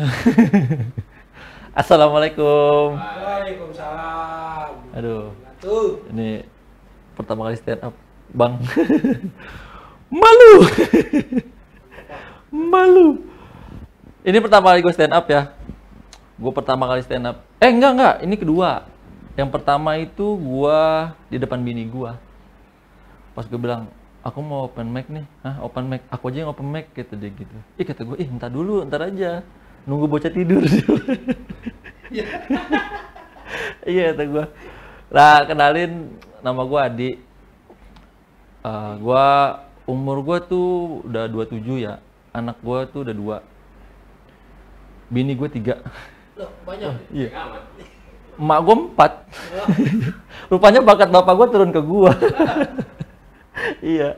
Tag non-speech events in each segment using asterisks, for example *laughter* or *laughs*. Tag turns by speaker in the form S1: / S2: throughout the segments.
S1: *laughs* Assalamualaikum. Waalaikumsalam. Aduh. Tuh. Ini pertama kali stand up, Bang. *laughs* Malu. *laughs* Malu. Ini pertama kali gue stand up ya. Gue pertama kali stand up. Eh enggak enggak, ini kedua. Yang pertama itu gue di depan bini gue. Pas gue bilang, aku mau open mic nih, Hah, open mic, aku aja yang open mic, gitu deh gitu. Ih kata gue, ih entar dulu, entar aja nunggu bocah tidur iya *laughs* iya, kata gue lah kenalin nama gue Adi uh, eh, gue umur gue tuh udah 27 ya anak gue tuh udah dua bini gue tiga Loh, banyak oh, iya emak gue empat *laughs* rupanya bakat bapak gue turun ke gue *laughs* iya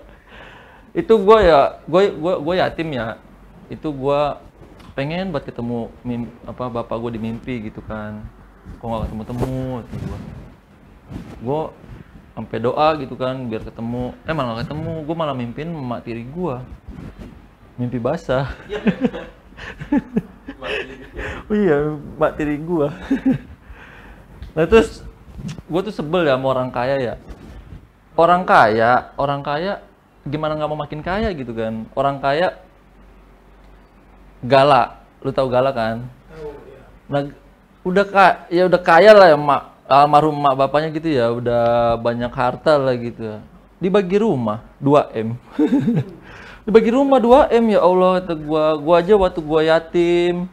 S1: itu gue ya gue gue gue yatim ya itu gue pengen buat ketemu mimpi, apa bapak gue di mimpi gitu kan kok nggak ketemu temu gitu gue gue sampai doa gitu kan biar ketemu eh malah gak ketemu gue malah mimpin mak tiri gue mimpi basah oh *laughs* iya mak tiri gue nah terus gue tuh sebel ya sama orang kaya ya orang kaya orang kaya gimana nggak mau makin kaya gitu kan orang kaya Gala, lu tahu Gala kan? Iya. Nah, udah kak, ya udah kaya lah ya mak almarhum mak bapaknya gitu ya, udah banyak harta lah gitu. Ya. Dibagi rumah 2 m. *laughs* Dibagi rumah 2 m ya Allah, itu gua gua aja waktu gua yatim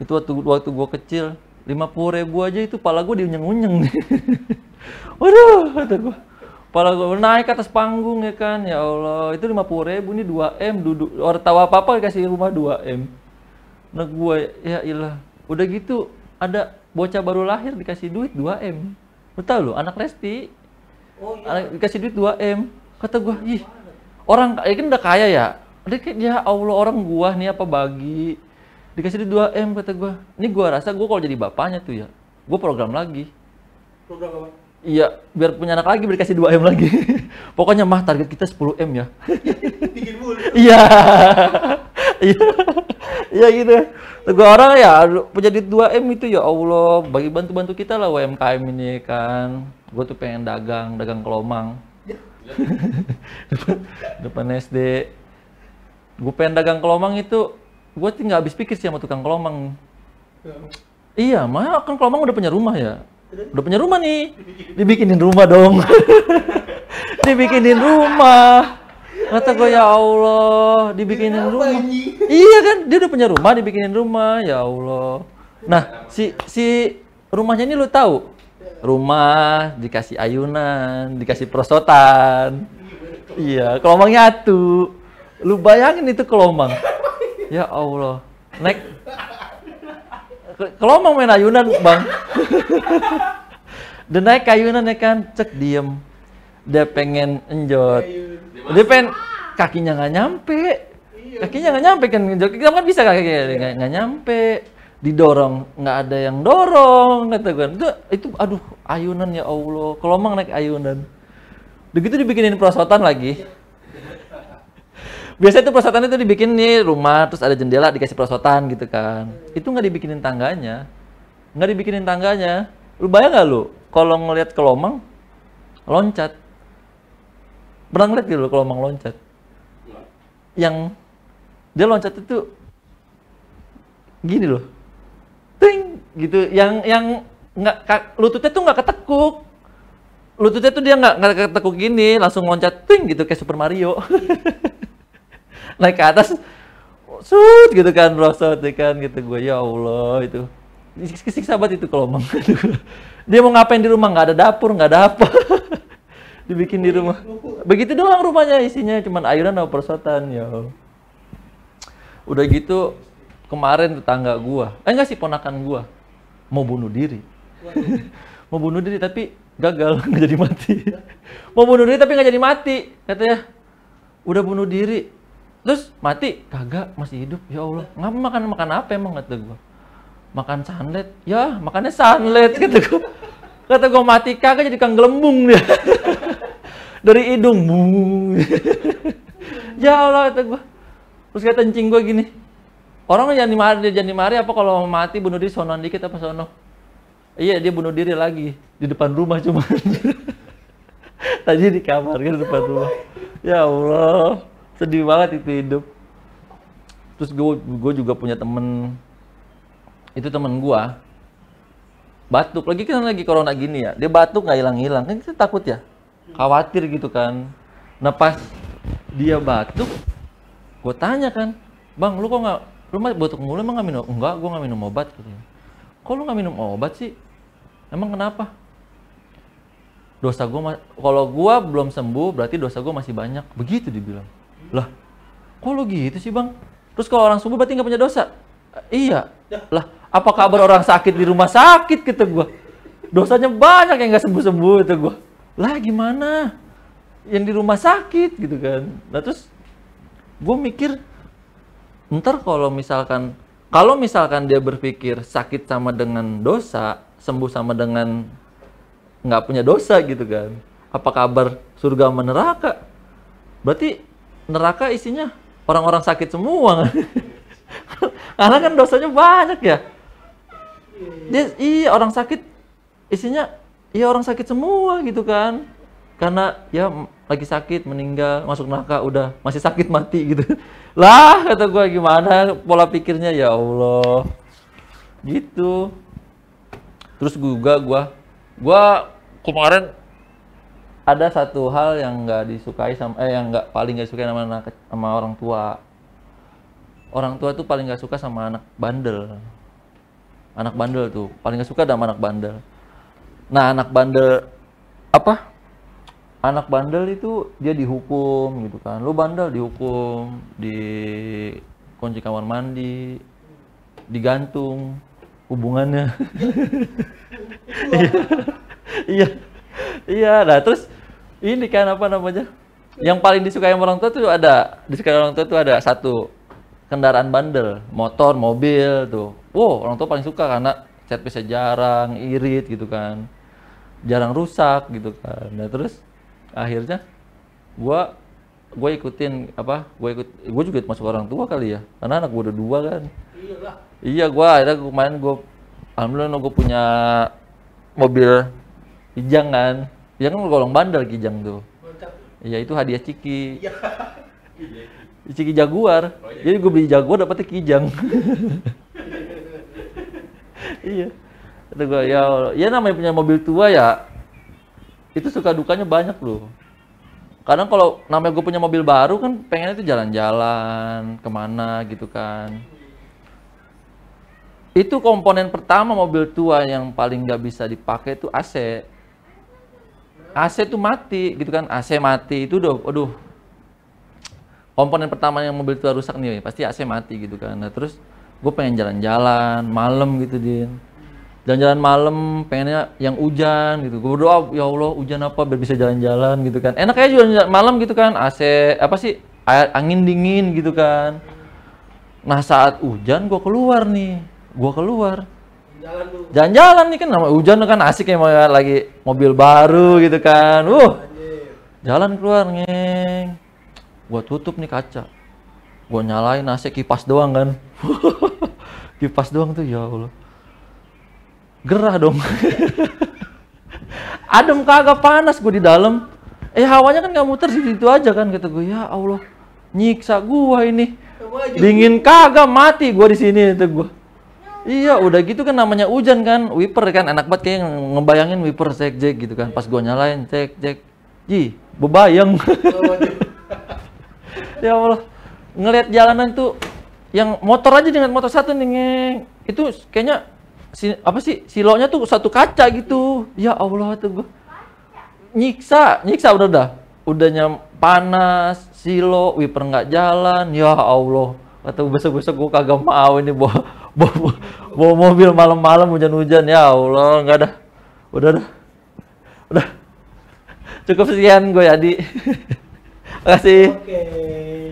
S1: itu waktu waktu gua kecil lima puluh ribu aja itu pala gua diunyeng-unyeng. *laughs* Waduh, kata gua Para naik ke atas panggung ya kan, ya Allah itu lima puluh ribu ini dua m duduk orang tahu apa apa kasih rumah dua m. Nah gue ya ilah, udah gitu ada bocah baru lahir dikasih duit dua m. Lu tahu lo anak Resti oh, iya. anak, dikasih duit dua m. Kata gue, ih orang ya kan udah kaya ya. Dia kayak ya Allah orang gue nih apa bagi dikasih duit dua m kata gue, Ini gue rasa gue kalau jadi bapaknya tuh ya, gue program lagi. Program apa? Iya, biar punya anak lagi, biar dikasih 2 M lagi. *laughs* Pokoknya mah target kita 10 M ya. *laughs* Iya. *laughs* Iya. Iya gitu. Gue orang ya punya duit dua M itu ya Allah, bagi bantu-bantu kita lah UMKM ini kan. Gue tuh pengen dagang, dagang kelomang. Ya. depan, SD. Gue pengen dagang kelomang itu, gue nggak habis pikir sih sama tukang kelomang. Ya. Iya, mah kan kelomang udah punya rumah ya udah punya rumah nih dibikinin rumah dong *laughs* dibikinin rumah kata gue ya Allah dibikinin rumah iya kan dia udah punya rumah dibikinin rumah ya Allah nah si si rumahnya ini lu tahu rumah dikasih ayunan dikasih prosotan iya kelomangnya atu lu bayangin itu kelomang ya Allah naik kelomang main ayunan bang *laughs* Dan naik kayunan ya kan cek diem dia pengen enjot dia pengen kakinya nggak nyampe iya. kakinya nggak nyampe kan enjot. kita kan bisa kakinya nggak nyampe didorong nggak ada yang dorong kata gue itu, itu aduh ayunan ya allah kelomang naik ayunan begitu dibikinin perosotan lagi *laughs* biasanya itu perosotan itu dibikin nih rumah terus ada jendela dikasih perosotan gitu kan itu nggak dibikinin tangganya nggak dibikinin tangganya lu bayang nggak lu kalau ngelihat kelomang loncat pernah ngeliat gitu kelomang loncat yang dia loncat itu gini loh ting gitu yang yang nggak lututnya tuh nggak ketekuk lututnya tuh dia nggak nggak ketekuk gini langsung loncat ting gitu kayak Super Mario *laughs* naik ke atas sud gitu kan rosot gitu kan gitu gue ya Allah itu Siksa banget itu kalau emang. *laughs* Dia mau ngapain di rumah? Nggak ada dapur, nggak ada apa. *laughs* Dibikin di rumah. Begitu doang rumahnya isinya, cuman ayunan sama persotan. Ya. Udah gitu, kemarin tetangga gua, eh enggak sih ponakan gua, mau bunuh diri. *laughs* mau bunuh diri tapi gagal, nggak jadi mati. mau bunuh diri tapi nggak jadi mati. Katanya, udah bunuh diri. Terus mati? Kagak, masih hidup. Ya Allah, nggak makan makan apa emang kata gue makan sunlit ya makannya sunlit kata gue kata gue mati kagak jadi kang gelembung dia *laughs* dari hidung *laughs* ya Allah kata gue terus kata kencing gue gini orang jadi dimari dia jadi mari apa kalau mau mati bunuh diri sonon dikit apa sono iya dia bunuh diri lagi di depan rumah cuma *laughs* tadi di kamar kan depan rumah ya Allah sedih banget itu hidup terus gue gue juga punya temen itu temen gua batuk lagi kan lagi corona gini ya dia batuk nggak hilang hilang kan kita takut ya khawatir gitu kan nah pas dia batuk gue tanya kan bang lu kok nggak lu mah batuk mulu emang nggak minum enggak gue nggak minum obat katanya kok lu nggak minum obat sih emang kenapa dosa gue kalau gue belum sembuh berarti dosa gue masih banyak begitu dibilang lah kok lu gitu sih bang terus kalau orang sembuh berarti nggak punya dosa iya lah apa kabar orang sakit di rumah sakit kita gue. Dosanya banyak yang nggak sembuh-sembuh itu gue. Lah gimana? Yang di rumah sakit gitu kan. Nah terus gue mikir, ntar kalau misalkan kalau misalkan dia berpikir sakit sama dengan dosa, sembuh sama dengan nggak punya dosa gitu kan. Apa kabar surga sama neraka? Berarti neraka isinya orang-orang sakit semua. kan, *laughs* Karena kan dosanya banyak ya dia iya orang sakit isinya iya orang sakit semua gitu kan karena ya lagi sakit meninggal masuk neraka udah masih sakit mati gitu *laughs* lah kata gue gimana pola pikirnya ya Allah gitu terus juga gue gue kemarin ada satu hal yang nggak disukai sama eh yang nggak paling nggak suka sama anak sama orang tua orang tua tuh paling nggak suka sama anak bandel anak bandel tuh paling gak suka sama anak bandel nah anak bandel apa anak bandel itu dia dihukum gitu kan lu bandel dihukum di kunci kamar mandi digantung hubungannya iya *laughs* iya iya nah terus ini kan apa namanya yang paling disukai orang tua tuh ada disukai orang tua tuh ada satu kendaraan bandel motor mobil tuh wow orang tua paling suka karena cat piece jarang irit gitu kan jarang rusak gitu kan nah terus akhirnya gua gue ikutin apa gue ikut gue juga masuk orang tua kali ya karena anak gue udah dua kan Iyalah. iya gue akhirnya main gue alhamdulillah gue punya mobil kijang kan kijang kan golong bandel kijang tuh iya itu hadiah ciki ya. ciki jaguar oh, iya. jadi gue beli jaguar dapetnya kijang *laughs* iya itu gue ya ya namanya punya mobil tua ya itu suka dukanya banyak loh kadang kalau namanya gue punya mobil baru kan pengennya itu jalan-jalan kemana gitu kan itu komponen pertama mobil tua yang paling nggak bisa dipakai itu AC AC tuh mati gitu kan AC mati itu udah aduh komponen pertama yang mobil tua rusak nih pasti AC mati gitu kan nah terus gue pengen jalan-jalan malam gitu din jalan-jalan malam pengennya yang hujan gitu gue berdoa ya allah hujan apa biar bisa jalan-jalan gitu kan enak aja jalan, -jalan malam gitu kan AC apa sih air angin dingin gitu kan nah saat hujan gue keluar nih gue keluar jalan-jalan nih kan nama hujan kan asik ya lagi mobil baru gitu kan uh jalan keluar neng gue tutup nih kaca gue nyalain AC kipas doang kan *laughs* kipas doang tuh ya Allah gerah dong *laughs* adem kagak panas gue di dalam eh hawanya kan nggak muter sih itu aja kan kata gue ya Allah nyiksa gue ini dingin kagak mati gue di sini itu gue Iya, udah gitu kan namanya hujan kan, wiper kan enak banget kayak ngebayangin wiper cek cek gitu kan. Pas gue nyalain cek cek. Ji, bebayang. *laughs* ya Allah ngelihat jalanan tuh yang motor aja dengan motor satu nih ngeng. itu kayaknya si, apa sih silonya tuh satu kaca gitu ya Allah tuh gue nyiksa nyiksa udah dah udahnya panas silo wiper nggak jalan ya Allah atau besok besok gue kagak mau ini bawa *laughs* bawa, bawa mobil malam-malam hujan-hujan ya Allah nggak ada udah dah udah cukup sekian gue terima ya, *laughs* kasih okay.